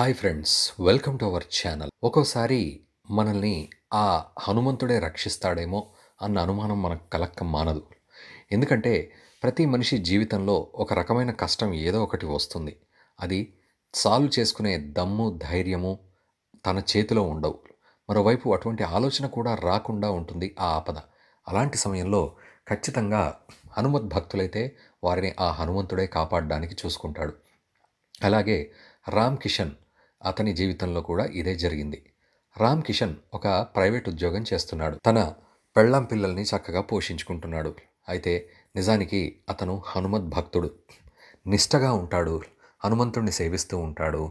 hi friends welcome to our channel ఒక్కోసారి మనల్ని ఆ హనుమంతుడే రక్షిస్తాడేమో అన్న అనుమానం మనకు కలక్క మానదు ఎందుకంటే ప్రతి మనిషి జీవితంలో ఒక రకమైన కష్టం ఏదో ఒకటి వస్తుంది అది సాల్వ్ చేసుకునే దమ్ము ధైర్యము తన చేతిలో ఉండవు మరోవైపు అటువంటి ఆలోచన కూడా రాకుండా ఉంటుంది ఆ ఆపద అలాంటి సమయంలో ఖచ్చితంగా హనుమత్ భక్తులైతే వారిని ఆ హనుమంతుడే కాపాడడానికి చూసుకుంటాడు అలాగే రామ్ కిషన్ అతని జీవితంలో కూడా ఇదే జరిగింది రామ్ కిషన్ ఒక ప్రైవేట్ ఉద్యోగం చేస్తున్నాడు తన పెళ్ళాం పిల్లల్ని చక్కగా పోషించుకుంటున్నాడు అయితే నిజానికి అతను హనుమత్ భక్తుడు నిష్టగా ఉంటాడు హనుమంతుడిని సేవిస్తూ ఉంటాడు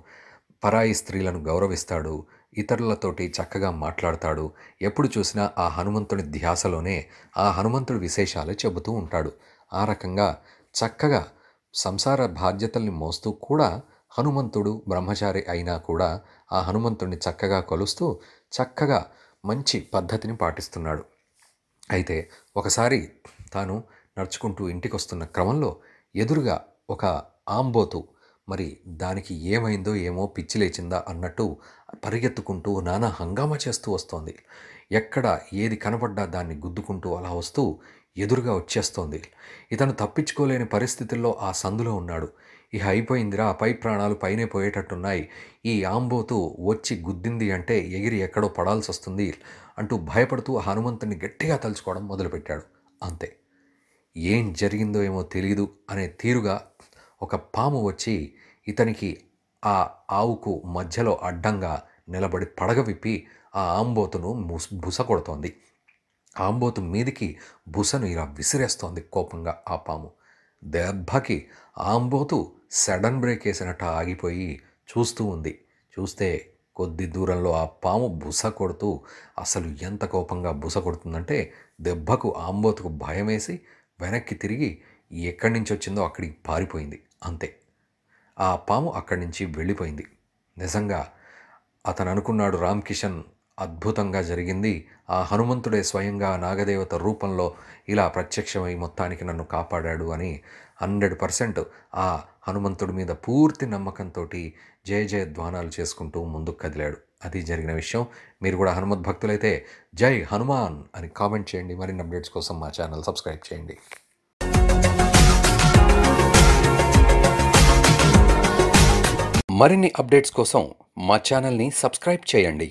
పరాయి స్త్రీలను గౌరవిస్తాడు ఇతరులతోటి చక్కగా మాట్లాడతాడు ఎప్పుడు చూసినా ఆ హనుమంతుడి ధ్యాసలోనే ఆ హనుమంతుడి విశేషాలు చెబుతూ ఉంటాడు ఆ రకంగా చక్కగా సంసార బాధ్యతల్ని మోస్తూ కూడా హనుమంతుడు బ్రహ్మచారి అయినా కూడా ఆ హనుమంతుడిని చక్కగా కొలుస్తూ చక్కగా మంచి పద్ధతిని పాటిస్తున్నాడు అయితే ఒకసారి తాను నడుచుకుంటూ ఇంటికి వస్తున్న క్రమంలో ఎదురుగా ఒక ఆంబోతు మరి దానికి ఏమైందో ఏమో పిచ్చి లేచిందా అన్నట్టు పరిగెత్తుకుంటూ నానా హంగామా చేస్తూ వస్తోంది ఎక్కడ ఏది కనపడ్డా దాన్ని గుద్దుకుంటూ అలా వస్తూ ఎదురుగా వచ్చేస్తోంది ఇతను తప్పించుకోలేని పరిస్థితుల్లో ఆ సందులో ఉన్నాడు ఇక అయిపోయిందిరా పై ప్రాణాలు పైనే పోయేటట్టున్నాయి ఈ ఆంబోతు వచ్చి గుద్దింది అంటే ఎగిరి ఎక్కడో పడాల్సి వస్తుంది అంటూ భయపడుతూ హనుమంతుని గట్టిగా తలుచుకోవడం మొదలుపెట్టాడు అంతే ఏం జరిగిందో ఏమో తెలియదు అనే తీరుగా ఒక పాము వచ్చి ఇతనికి ఆ ఆవుకు మధ్యలో అడ్డంగా నిలబడి పడగ విప్పి ఆ ఆంబోతును బుస కొడుతోంది ఆంబోతు మీదికి బుసను ఇలా విసిరేస్తోంది కోపంగా ఆ పాము దెబ్బకి ఆంబోతు సడన్ బ్రేక్ వేసినట్టు ఆగిపోయి చూస్తూ ఉంది చూస్తే కొద్ది దూరంలో ఆ పాము బుస కొడుతూ అసలు ఎంత కోపంగా బుస కొడుతుందంటే దెబ్బకు ఆంబోతుకు భయం వేసి వెనక్కి తిరిగి ఎక్కడి నుంచి వచ్చిందో అక్కడికి పారిపోయింది అంతే ఆ పాము అక్కడి నుంచి వెళ్ళిపోయింది నిజంగా అతను అనుకున్నాడు రామ్ కిషన్ అద్భుతంగా జరిగింది ఆ హనుమంతుడే స్వయంగా నాగదేవత రూపంలో ఇలా ప్రత్యక్షమై మొత్తానికి నన్ను కాపాడాడు అని హండ్రెడ్ పర్సెంట్ ఆ హనుమంతుడి మీద పూర్తి నమ్మకంతో జయ జయ ధ్వానాలు చేసుకుంటూ ముందుకు కదిలాడు అది జరిగిన విషయం మీరు కూడా హనుమత్ భక్తులైతే జై హనుమాన్ అని కామెంట్ చేయండి మరిన్ని అప్డేట్స్ కోసం మా ఛానల్ సబ్స్క్రైబ్ చేయండి మరిన్ని అప్డేట్స్ కోసం మా ఛానల్ని సబ్స్క్రైబ్ చేయండి